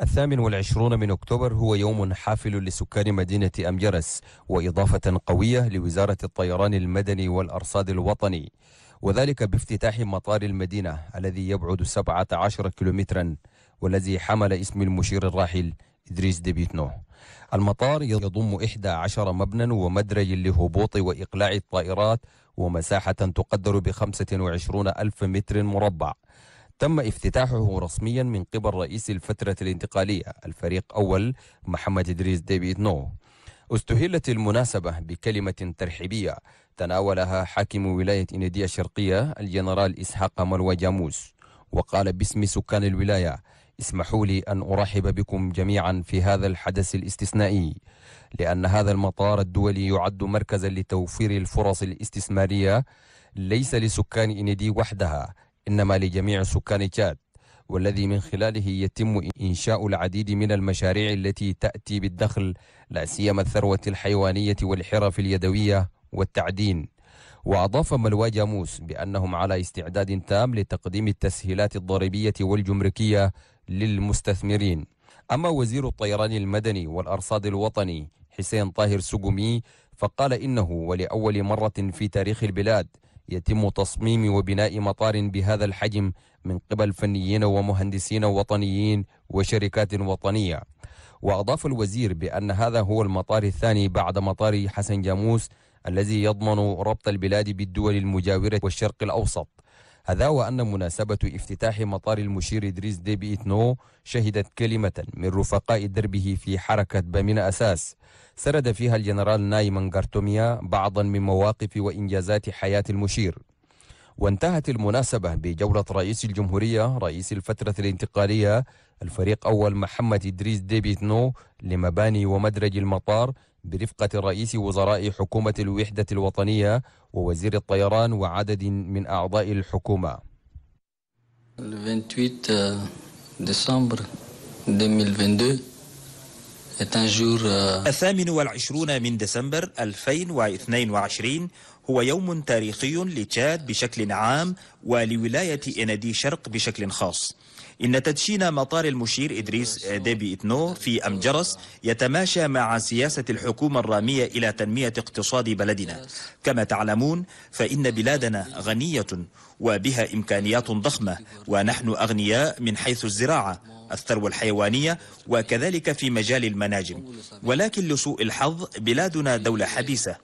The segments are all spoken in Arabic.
الثامن والعشرون من أكتوبر هو يوم حافل لسكان مدينة أمجرس وإضافة قوية لوزارة الطيران المدني والأرصاد الوطني وذلك بافتتاح مطار المدينة الذي يبعد 17 كيلومترا والذي حمل اسم المشير الراحل إدريس ديبيتنو المطار يضم 11 مبنى ومدرج لهبوط وإقلاع الطائرات ومساحة تقدر ب 25 ألف متر مربع تم افتتاحه رسميا من قبل رئيس الفترة الانتقالية الفريق أول محمد إدريس ديبي نو استهلت المناسبة بكلمة ترحيبية تناولها حاكم ولاية إندية الشرقية الجنرال إسحاق مروى جاموس وقال باسم سكان الولاية اسمحوا لي أن أرحب بكم جميعا في هذا الحدث الاستثنائي لأن هذا المطار الدولي يعد مركزا لتوفير الفرص الاستثمارية ليس لسكان إندي وحدها إنما لجميع سكان تشاد والذي من خلاله يتم إنشاء العديد من المشاريع التي تأتي بالدخل لا سيما الثروة الحيوانية والحرف اليدوية والتعدين وأضاف ملواجا موس بأنهم على استعداد تام لتقديم التسهيلات الضريبية والجمركية للمستثمرين أما وزير الطيران المدني والأرصاد الوطني حسين طاهر سقمي فقال إنه ولأول مرة في تاريخ البلاد يتم تصميم وبناء مطار بهذا الحجم من قبل فنيين ومهندسين وطنيين وشركات وطنية وأضاف الوزير بأن هذا هو المطار الثاني بعد مطار حسن جاموس الذي يضمن ربط البلاد بالدول المجاورة والشرق الأوسط هذا وأن مناسبة افتتاح مطار المشير إدريس ديبي إتنو شهدت كلمة من رفقاء دربه في حركة بامين أساس سرد فيها الجنرال نايمان غارتوميا بعضا من مواقف وإنجازات حياة المشير وانتهت المناسبة بجولة رئيس الجمهورية رئيس الفترة الانتقالية الفريق أول محمد إدريس ديبيتنو لمباني ومدرج المطار برفقة رئيس وزراء حكومة الوحدة الوطنية ووزير الطيران وعدد من أعضاء الحكومة 28 ديسمبر 2022 Euh, الثامن والعشرون من ديسمبر 2022 هو يوم تاريخي لتشاد بشكل عام ولولاية إنادي شرق بشكل خاص إن تدشين مطار المشير إدريس آه، ديبي إتنو في أمجرس يتماشى مع سياسة الحكومة الرامية إلى تنمية اقتصاد بلدنا كما تعلمون فإن بلادنا غنية وبها إمكانيات ضخمة ونحن أغنياء من حيث الزراعة الثروة الحيوانية وكذلك في مجال المناجم ولكن لسوء الحظ بلادنا دولة حبيسة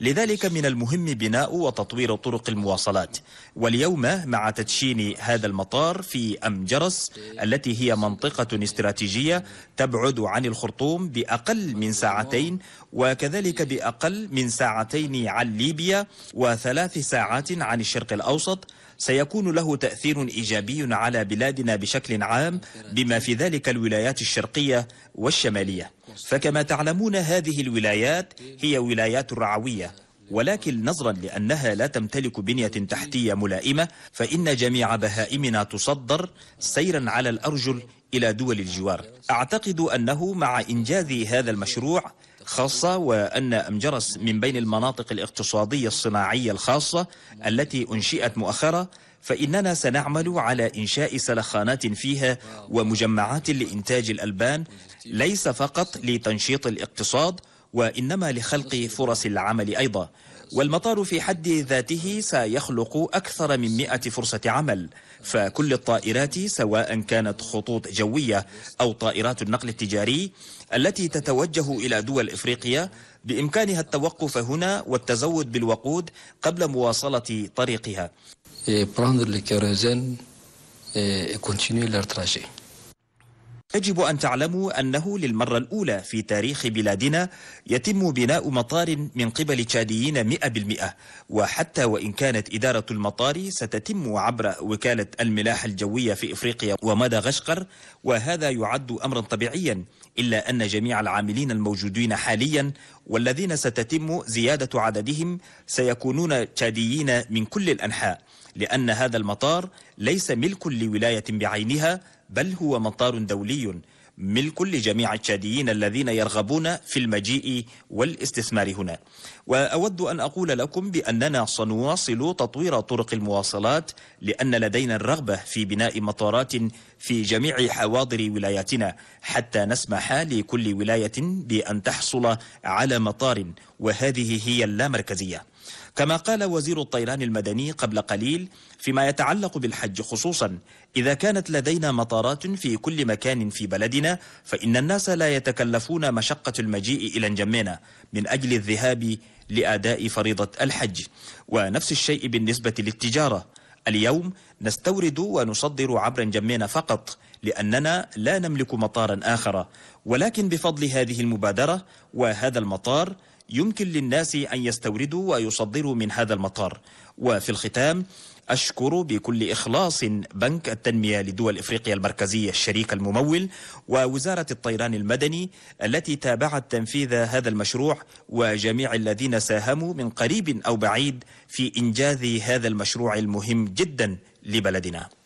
لذلك من المهم بناء وتطوير طرق المواصلات واليوم مع تدشين هذا المطار في أمجرس التي هي منطقة استراتيجية تبعد عن الخرطوم بأقل من ساعتين وكذلك بأقل من ساعتين عن ليبيا وثلاث ساعات عن الشرق الأوسط سيكون له تأثير إيجابي على بلادنا بشكل عام بما في ذلك الولايات الشرقية والشمالية فكما تعلمون هذه الولايات هي ولايات رعوية ولكن نظرا لأنها لا تمتلك بنية تحتية ملائمة فإن جميع بهائمنا تصدر سيرا على الأرجل إلى دول الجوار أعتقد أنه مع إنجاز هذا المشروع خاصة وأن أمجرس من بين المناطق الاقتصادية الصناعية الخاصة التي أنشئت مؤخرة فإننا سنعمل على إنشاء سلخانات فيها ومجمعات لإنتاج الألبان ليس فقط لتنشيط الاقتصاد وإنما لخلق فرص العمل أيضا والمطار في حد ذاته سيخلق أكثر من مئة فرصة عمل فكل الطائرات سواء كانت خطوط جوية أو طائرات النقل التجاري التي تتوجه إلى دول إفريقيا بإمكانها التوقف هنا والتزود بالوقود قبل مواصلة طريقها. يجب أن تعلموا أنه للمرة الأولى في تاريخ بلادنا يتم بناء مطار من قبل تشاديين 100% وحتى وإن كانت إدارة المطار ستتم عبر وكالة الملاحة الجوية في إفريقيا غشقر وهذا يعد أمرا طبيعيا إلا أن جميع العاملين الموجودين حاليا والذين ستتم زيادة عددهم سيكونون تشاديين من كل الأنحاء لأن هذا المطار ليس ملك لولاية بعينها بل هو مطار دولي ملك لجميع التشاديين الذين يرغبون في المجيء والاستثمار هنا وأود أن أقول لكم بأننا سنواصل تطوير طرق المواصلات لأن لدينا الرغبة في بناء مطارات في جميع حواضر ولاياتنا حتى نسمح لكل ولاية بأن تحصل على مطار وهذه هي اللامركزية كما قال وزير الطيران المدني قبل قليل فيما يتعلق بالحج خصوصا إذا كانت لدينا مطارات في كل مكان في بلدنا فإن الناس لا يتكلفون مشقة المجيء إلى نجمنا من أجل الذهاب لأداء فريضة الحج ونفس الشيء بالنسبة للتجارة اليوم نستورد ونصدر عبر جمينا فقط لأننا لا نملك مطارا آخر ولكن بفضل هذه المبادرة وهذا المطار يمكن للناس أن يستوردوا ويصدروا من هذا المطار وفي الختام أشكر بكل إخلاص بنك التنمية لدول إفريقيا المركزية الشريك الممول ووزارة الطيران المدني التي تابعت تنفيذ هذا المشروع وجميع الذين ساهموا من قريب أو بعيد في إنجاز هذا المشروع المهم جدا لبلدنا